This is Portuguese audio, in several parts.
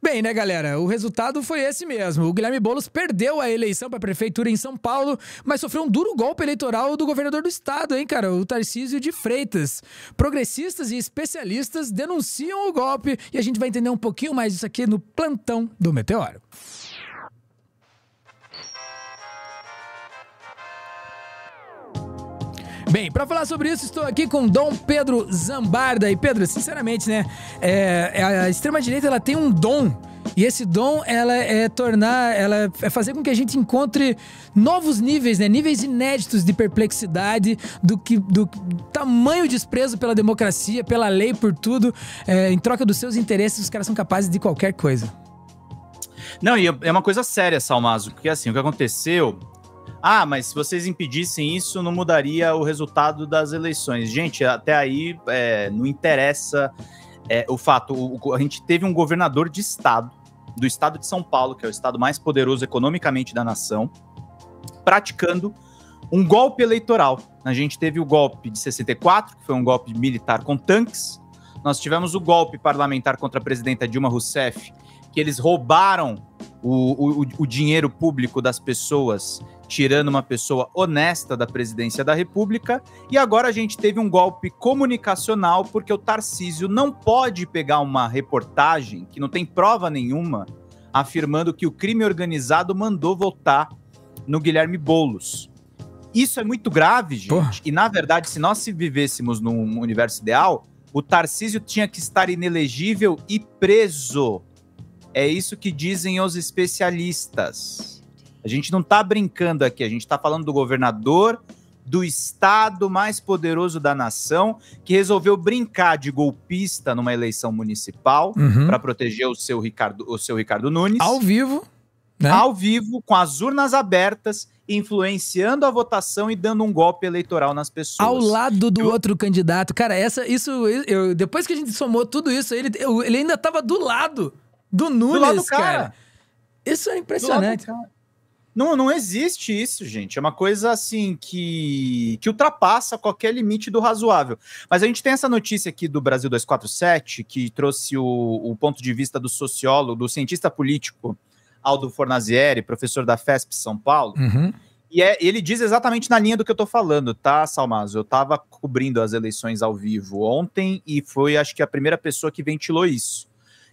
Bem, né, galera? O resultado foi esse mesmo. O Guilherme Boulos perdeu a eleição para prefeitura em São Paulo, mas sofreu um duro golpe eleitoral do governador do estado, hein, cara? O Tarcísio de Freitas. Progressistas e especialistas denunciam o golpe e a gente vai entender um pouquinho mais disso aqui no plantão do Meteoro. Bem, para falar sobre isso, estou aqui com Dom Pedro Zambarda. E Pedro, sinceramente, né? É, é, a extrema-direita ela tem um dom. E esse dom, ela é tornar, ela é fazer com que a gente encontre novos níveis, né? Níveis inéditos de perplexidade, do que do tamanho desprezo pela democracia, pela lei, por tudo. É, em troca dos seus interesses, os caras são capazes de qualquer coisa. Não, e é uma coisa séria, Salmazo, porque assim, o que aconteceu ah, mas se vocês impedissem isso, não mudaria o resultado das eleições. Gente, até aí é, não interessa é, o fato. O, a gente teve um governador de estado, do estado de São Paulo, que é o estado mais poderoso economicamente da nação, praticando um golpe eleitoral. A gente teve o golpe de 64, que foi um golpe militar com tanques. Nós tivemos o golpe parlamentar contra a presidenta Dilma Rousseff, que eles roubaram o, o, o dinheiro público das pessoas tirando uma pessoa honesta da presidência da República. E agora a gente teve um golpe comunicacional, porque o Tarcísio não pode pegar uma reportagem que não tem prova nenhuma, afirmando que o crime organizado mandou votar no Guilherme Bolos. Isso é muito grave, gente. Porra. E na verdade, se nós se vivêssemos num universo ideal, o Tarcísio tinha que estar inelegível e preso. É isso que dizem os especialistas. A gente não está brincando aqui, a gente está falando do governador do estado mais poderoso da nação, que resolveu brincar de golpista numa eleição municipal uhum. para proteger o seu, Ricardo, o seu Ricardo Nunes. Ao vivo. Né? Ao vivo, com as urnas abertas, influenciando a votação e dando um golpe eleitoral nas pessoas. Ao lado do eu... outro candidato. Cara, essa, isso. Eu, depois que a gente somou tudo isso, ele, eu, ele ainda estava do lado do Nunes, do lado do cara. cara. Isso é impressionante. Do lado do cara. Não, não existe isso, gente. É uma coisa assim que, que ultrapassa qualquer limite do razoável. Mas a gente tem essa notícia aqui do Brasil 247, que trouxe o, o ponto de vista do sociólogo, do cientista político Aldo Fornazieri, professor da FESP São Paulo. Uhum. E é, ele diz exatamente na linha do que eu tô falando, tá, Salmazo? Eu tava cobrindo as eleições ao vivo ontem e foi, acho que, a primeira pessoa que ventilou isso.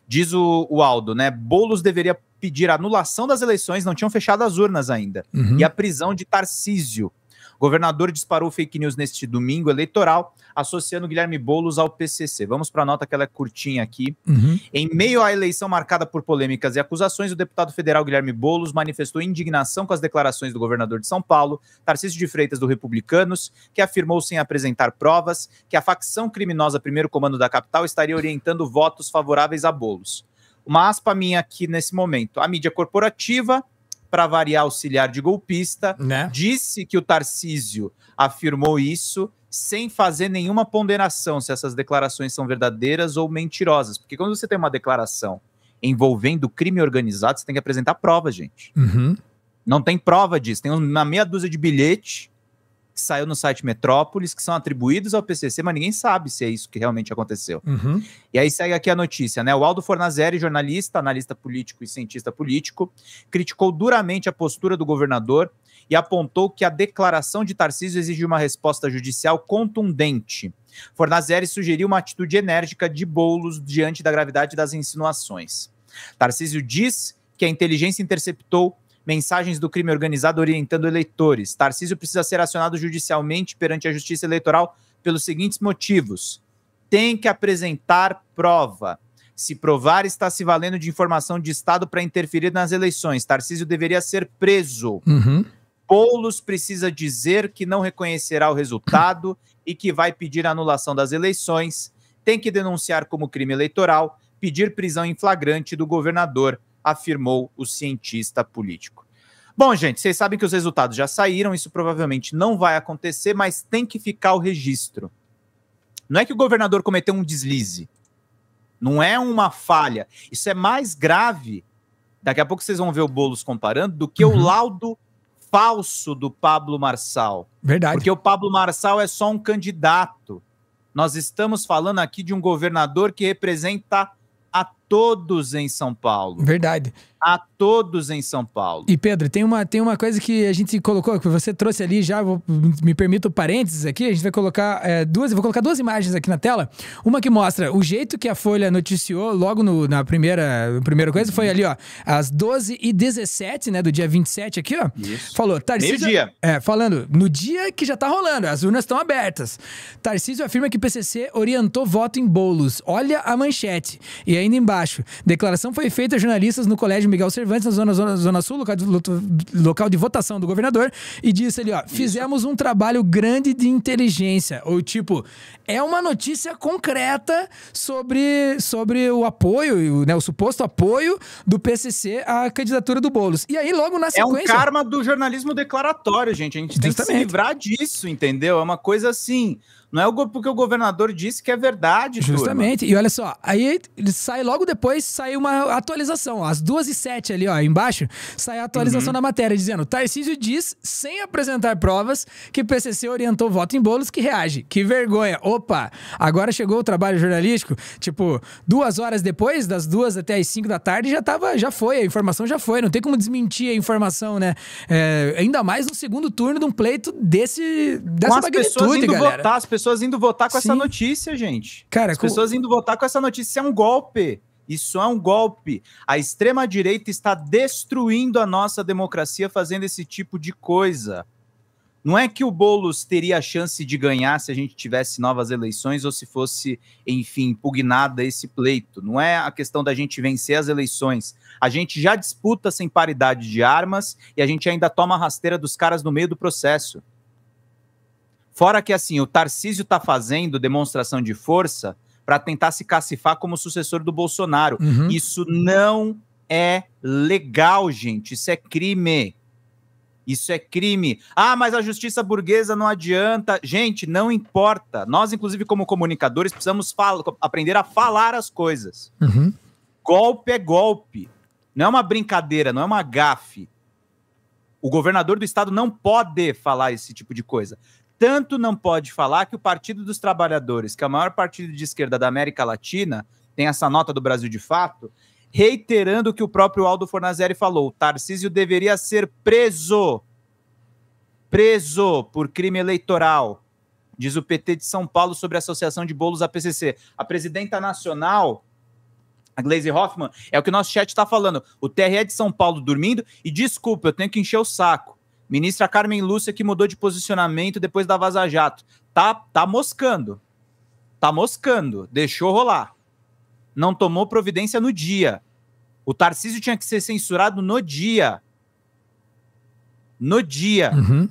Diz o, o Aldo, né? Bolos deveria pedir a anulação das eleições, não tinham fechado as urnas ainda, uhum. e a prisão de Tarcísio. O governador disparou fake news neste domingo eleitoral, associando Guilherme Boulos ao PCC. Vamos para a nota que ela é curtinha aqui. Uhum. Em meio à eleição marcada por polêmicas e acusações, o deputado federal Guilherme Boulos manifestou indignação com as declarações do governador de São Paulo, Tarcísio de Freitas do Republicanos, que afirmou sem apresentar provas que a facção criminosa Primeiro Comando da capital estaria orientando votos favoráveis a Boulos. Uma aspa minha aqui nesse momento. A mídia corporativa, para variar auxiliar de golpista, né? disse que o Tarcísio afirmou isso sem fazer nenhuma ponderação se essas declarações são verdadeiras ou mentirosas. Porque quando você tem uma declaração envolvendo crime organizado, você tem que apresentar prova, gente. Uhum. Não tem prova disso. Tem uma meia dúzia de bilhete que saiu no site Metrópolis, que são atribuídos ao PCC, mas ninguém sabe se é isso que realmente aconteceu. Uhum. E aí segue aqui a notícia, né? O Aldo Fornazeri, jornalista, analista político e cientista político, criticou duramente a postura do governador e apontou que a declaração de Tarcísio exige uma resposta judicial contundente. Fornazeri sugeriu uma atitude enérgica de Boulos diante da gravidade das insinuações. Tarcísio diz que a inteligência interceptou mensagens do crime organizado orientando eleitores. Tarcísio precisa ser acionado judicialmente perante a Justiça Eleitoral pelos seguintes motivos: tem que apresentar prova. Se provar, está se valendo de informação de Estado para interferir nas eleições. Tarcísio deveria ser preso. Uhum. Boulos precisa dizer que não reconhecerá o resultado e que vai pedir anulação das eleições. Tem que denunciar como crime eleitoral, pedir prisão em flagrante do governador afirmou o cientista político. Bom, gente, vocês sabem que os resultados já saíram, isso provavelmente não vai acontecer, mas tem que ficar o registro. Não é que o governador cometeu um deslize, não é uma falha. Isso é mais grave. Daqui a pouco vocês vão ver o Bolos comparando do que uhum. o laudo falso do Pablo Marçal. Verdade. Porque o Pablo Marçal é só um candidato. Nós estamos falando aqui de um governador que representa todos em São Paulo. Verdade. A todos em São Paulo. E Pedro, tem uma, tem uma coisa que a gente colocou, que você trouxe ali já, vou, me permito parênteses aqui, a gente vai colocar é, duas, vou colocar duas imagens aqui na tela. Uma que mostra o jeito que a Folha noticiou logo no, na primeira, primeira coisa, foi ali, ó, às 12 e 17, né, do dia 27 aqui, ó. Isso. Falou, Tarcísio... Meio dia. É, falando, no dia que já tá rolando, as urnas estão abertas. Tarcísio afirma que PCC orientou voto em bolos. Olha a manchete. E ainda embaixo baixo. Declaração foi feita a jornalistas no Colégio Miguel Cervantes, na Zona, zona, zona Sul, local de, local de, votação do governador, e disse ali, ó, fizemos um trabalho grande de inteligência. Ou tipo, é uma notícia concreta sobre, sobre o apoio, né, o suposto apoio do PCC à candidatura do Boulos. E aí, logo na sequência... É um karma do jornalismo declaratório, gente. A gente Justamente. tem que se livrar disso, entendeu? É uma coisa assim... Não é porque o governador disse que é verdade. Justamente. Turma. E olha só, aí sai logo depois, sai uma atualização. às 2 e sete ali, ó, embaixo, sai a atualização uhum. da matéria, dizendo: Tarcísio diz, sem apresentar provas, que PCC orientou voto em bolos que reage. Que vergonha. Opa, agora chegou o trabalho jornalístico. Tipo, duas horas depois, das duas até as 5 da tarde, já tava, já foi, a informação já foi. Não tem como desmentir a informação, né? É, ainda mais no segundo turno de um pleito desse, dessa Com magnitude, pessoas indo galera. Votar, as pessoas pessoas indo votar com Sim. essa notícia, gente. Cara, As pessoas indo votar com essa notícia é um golpe. Isso é um golpe. A extrema-direita está destruindo a nossa democracia fazendo esse tipo de coisa. Não é que o Boulos teria a chance de ganhar se a gente tivesse novas eleições ou se fosse, enfim, impugnada esse pleito. Não é a questão da gente vencer as eleições. A gente já disputa sem paridade de armas e a gente ainda toma a rasteira dos caras no meio do processo. Fora que, assim, o Tarcísio está fazendo demonstração de força para tentar se cacifar como sucessor do Bolsonaro. Uhum. Isso não é legal, gente. Isso é crime. Isso é crime. Ah, mas a justiça burguesa não adianta. Gente, não importa. Nós, inclusive, como comunicadores, precisamos aprender a falar as coisas. Uhum. Golpe é golpe. Não é uma brincadeira, não é uma gafe. O governador do estado não pode falar esse tipo de coisa. Tanto não pode falar que o Partido dos Trabalhadores, que é o maior partido de esquerda da América Latina, tem essa nota do Brasil de fato, reiterando o que o próprio Aldo Fornazeri falou: o Tarcísio deveria ser preso. Preso por crime eleitoral, diz o PT de São Paulo sobre a associação de bolos APCC. A presidenta nacional a Glaze Hoffman, é o que o nosso chat está falando. O TRE de São Paulo dormindo, e desculpa, eu tenho que encher o saco. Ministra Carmen Lúcia que mudou de posicionamento depois da Vaza Jato. Tá, tá moscando. Tá moscando. Deixou rolar. Não tomou providência no dia. O Tarcísio tinha que ser censurado no dia. No dia. Uhum.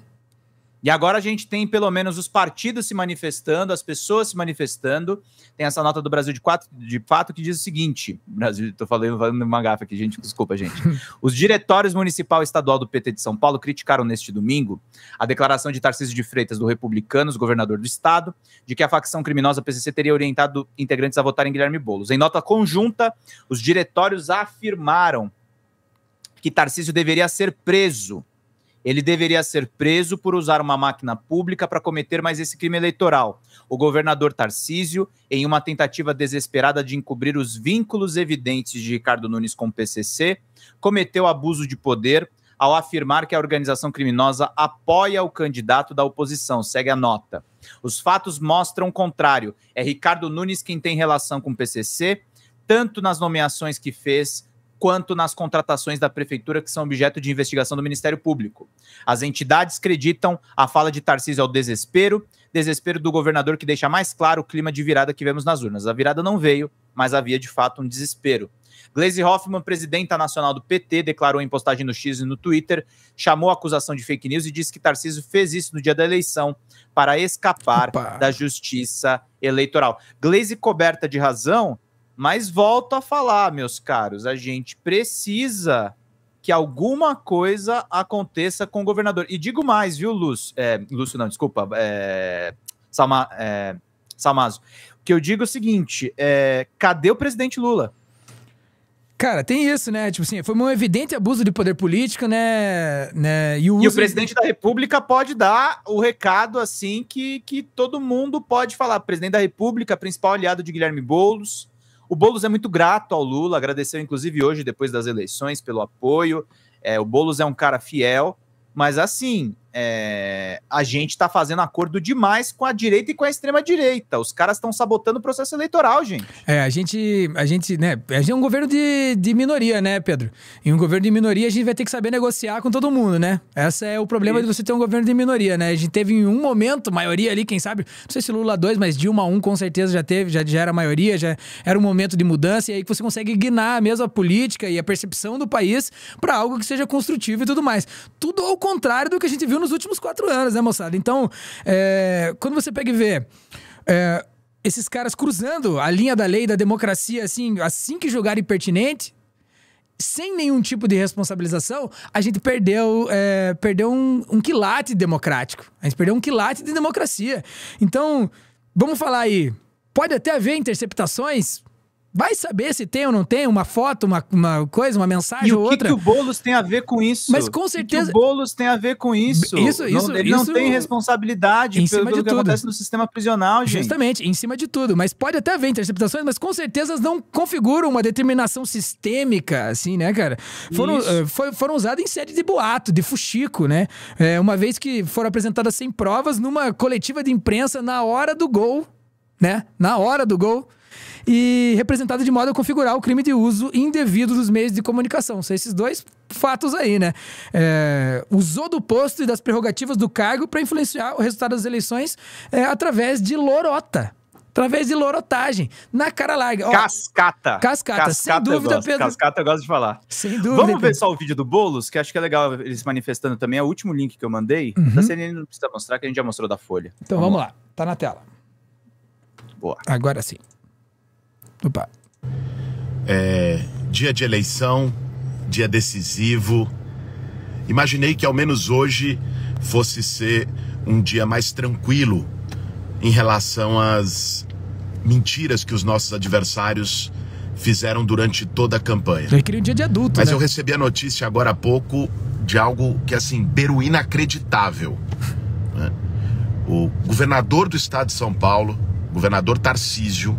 E agora a gente tem pelo menos os partidos se manifestando, as pessoas se manifestando. Tem essa nota do Brasil de, quatro, de fato que diz o seguinte: Brasil, estou falando, falando uma gafa aqui, gente, desculpa, gente. Os diretórios municipal e estadual do PT de São Paulo criticaram neste domingo a declaração de Tarcísio de Freitas, do Republicanos, governador do estado, de que a facção criminosa PCC teria orientado integrantes a votarem Guilherme Boulos. Em nota conjunta, os diretórios afirmaram que Tarcísio deveria ser preso ele deveria ser preso por usar uma máquina pública para cometer mais esse crime eleitoral. O governador Tarcísio, em uma tentativa desesperada de encobrir os vínculos evidentes de Ricardo Nunes com o PCC, cometeu abuso de poder ao afirmar que a organização criminosa apoia o candidato da oposição. Segue a nota. Os fatos mostram o contrário. É Ricardo Nunes quem tem relação com o PCC, tanto nas nomeações que fez quanto nas contratações da prefeitura que são objeto de investigação do Ministério Público. As entidades acreditam a fala de Tarcísio ao desespero, desespero do governador que deixa mais claro o clima de virada que vemos nas urnas. A virada não veio, mas havia de fato um desespero. Glaze Hoffman, presidenta nacional do PT, declarou em postagem no X e no Twitter, chamou a acusação de fake news e disse que Tarcísio fez isso no dia da eleição para escapar Opa. da justiça eleitoral. Glaze coberta de razão mas volto a falar, meus caros, a gente precisa que alguma coisa aconteça com o governador. E digo mais, viu, Lúcio? É, Lúcio, não, desculpa. É, Salma, é, Salmazo. Que eu digo o seguinte: é, cadê o presidente Lula? Cara, tem isso, né? Tipo assim, foi um evidente abuso de poder político, né? né? E, o, e o presidente da República pode dar o recado assim que, que todo mundo pode falar. presidente da República, principal aliado de Guilherme Boulos, o Boulos é muito grato ao Lula, agradeceu inclusive hoje, depois das eleições, pelo apoio. É, o Boulos é um cara fiel, mas assim, é, a gente está fazendo acordo demais com a direita e com a extrema direita. Os caras estão sabotando o processo eleitoral, gente. É, a gente, a gente, né? A gente é um governo de, de minoria, né, Pedro? Em um governo de minoria, a gente vai ter que saber negociar com todo mundo, né? Esse é o problema Isso. de você ter um governo de minoria, né? A gente teve em um momento, maioria ali, quem sabe, não sei se Lula 2, mas Dilma 1 com certeza já teve, já, já era maioria, já era um momento de mudança, e aí você consegue guinar a mesma política e a percepção do país para algo que seja construtivo e tudo mais. Tudo ao contrário do que a gente viu no nos últimos quatro anos, né, moçada? Então, é, quando você pega e vê. É, esses caras cruzando a linha da lei da democracia assim, assim que julgar pertinente, sem nenhum tipo de responsabilização, a gente perdeu, é, perdeu um, um, quilate democrático. A gente perdeu um quilate de democracia. Então, vamos falar aí. Pode até haver interceptações Vai saber se tem ou não tem uma foto, uma, uma coisa, uma mensagem e ou outra. o que o Boulos tem a ver com isso? Mas com certeza. O, que o Boulos tem a ver com isso. Isso, não, isso. Ele isso... não tem responsabilidade em cima pelo, de pelo tudo. que acontece no sistema prisional, gente. Justamente, em cima de tudo. Mas pode até haver interceptações, mas com certeza não configuram uma determinação sistêmica, assim, né, cara? Foram, uh, foi, foram usadas em série de boato, de fuxico, né? É, uma vez que foram apresentadas sem provas numa coletiva de imprensa na hora do gol, né? Na hora do gol e representada de modo a configurar o crime de uso indevido dos meios de comunicação. São esses dois fatos aí, né? É, usou do posto e das prerrogativas do cargo para influenciar o resultado das eleições é, através de lorota através de lorotagem, na cara larga. cascata. cascata. Cascata, sem dúvida, Pedro. Cascata eu gosto de falar. Sem dúvida. Vamos ver só o vídeo do Boulos, que acho que é legal ele se manifestando também. É o último link que eu mandei. Uhum. Da CNN não precisa mostrar, que a gente já mostrou da Folha. Então vamos, vamos lá. lá, tá na tela. Boa. Agora sim. Opa. É, dia de eleição, dia decisivo. Imaginei que ao menos hoje fosse ser um dia mais tranquilo em relação às mentiras que os nossos adversários fizeram durante toda a campanha. Eu queria um dia de adulto, Mas né? eu recebi a notícia agora há pouco de algo que, assim, beiro inacreditável. Né? O governador do estado de São Paulo, governador Tarcísio,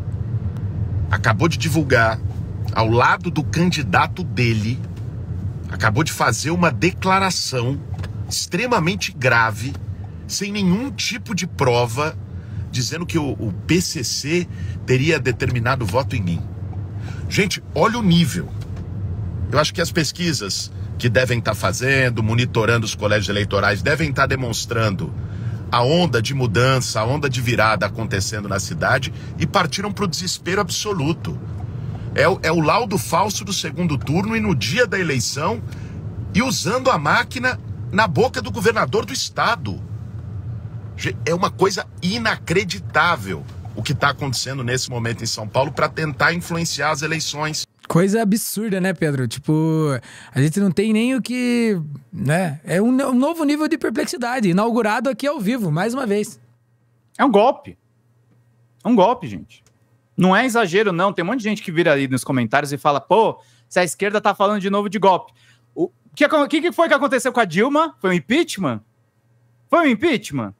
acabou de divulgar, ao lado do candidato dele, acabou de fazer uma declaração extremamente grave, sem nenhum tipo de prova, dizendo que o, o PCC teria determinado voto em mim. Gente, olha o nível. Eu acho que as pesquisas que devem estar tá fazendo, monitorando os colégios eleitorais, devem estar tá demonstrando a onda de mudança, a onda de virada acontecendo na cidade e partiram para o desespero absoluto. É o, é o laudo falso do segundo turno e no dia da eleição e usando a máquina na boca do governador do estado. É uma coisa inacreditável o que está acontecendo nesse momento em São Paulo para tentar influenciar as eleições Coisa absurda, né, Pedro? Tipo, a gente não tem nem o que. né? É um, um novo nível de perplexidade, inaugurado aqui ao vivo, mais uma vez. É um golpe. É um golpe, gente. Não é exagero, não. Tem um monte de gente que vira ali nos comentários e fala, pô, se a esquerda tá falando de novo de golpe. O que, que foi que aconteceu com a Dilma? Foi um impeachment? Foi um impeachment?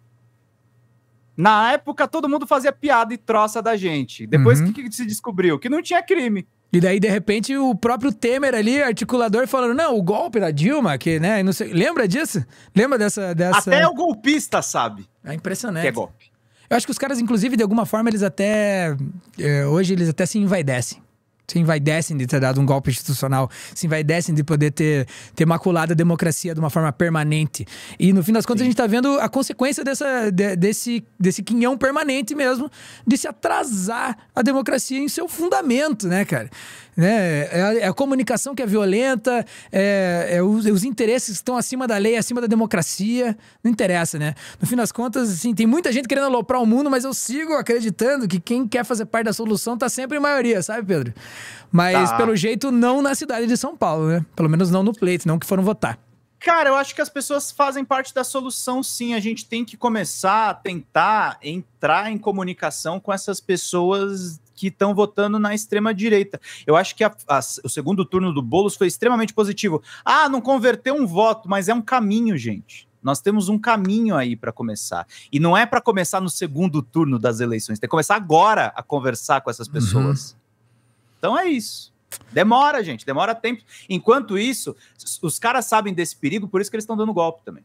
Na época, todo mundo fazia piada e troça da gente. Depois, o uhum. que, que se descobriu? Que não tinha crime. E daí, de repente, o próprio Temer ali, articulador, falando: não, o golpe da Dilma, que, né? Não sei, lembra disso? Lembra dessa, dessa. Até o golpista sabe. É impressionante. Que é golpe. Eu acho que os caras, inclusive, de alguma forma, eles até. Eh, hoje eles até se envaidecem se envaidecem de ter tá dado um golpe institucional, se envaidecem de poder ter, ter maculado a democracia de uma forma permanente. E no fim das contas, Sim. a gente está vendo a consequência dessa, de, desse, desse quinhão permanente mesmo, de se atrasar a democracia em seu fundamento, né, cara? né? É a, é a comunicação que é violenta, é, é os, os, interesses estão acima da lei, acima da democracia. Não interessa, né? No fim das contas, assim, tem muita gente querendo aloprar o mundo, mas eu sigo acreditando que quem quer fazer parte da solução tá sempre em maioria, sabe, Pedro? Mas, tá. pelo jeito, não na cidade de São Paulo, né? Pelo menos não no pleito, não que foram votar. Cara, eu acho que as pessoas fazem parte da solução, sim. A gente tem que começar a tentar entrar em comunicação com essas pessoas que estão votando na extrema direita. Eu acho que a, a, o segundo turno do Boulos foi extremamente positivo. Ah, não converteu um voto, mas é um caminho, gente. Nós temos um caminho aí para começar. E não é para começar no segundo turno das eleições, tem que começar agora a conversar com essas uhum. pessoas. Uhum. Então é isso. Demora, gente, demora tempo. Enquanto isso, os caras sabem desse perigo, por isso que eles estão dando golpe também.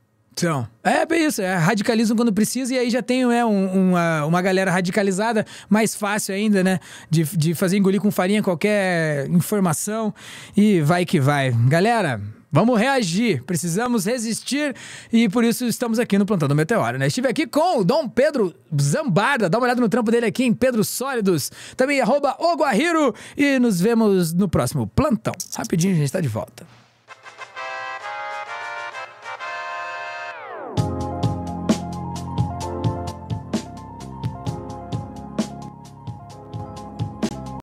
É, é bem isso, é radicalismo quando precisa, e aí já tem é, um, uma, uma galera radicalizada, mais fácil ainda, né? De, de fazer engolir com farinha qualquer informação, e vai que vai. Galera, Vamos reagir, precisamos resistir e por isso estamos aqui no Plantando Meteoro, né? Estive aqui com o Dom Pedro Zambarda. dá uma olhada no trampo dele aqui em Pedro Sólidos, também arroba Oguarriro e nos vemos no próximo Plantão. Rapidinho, a gente está de volta.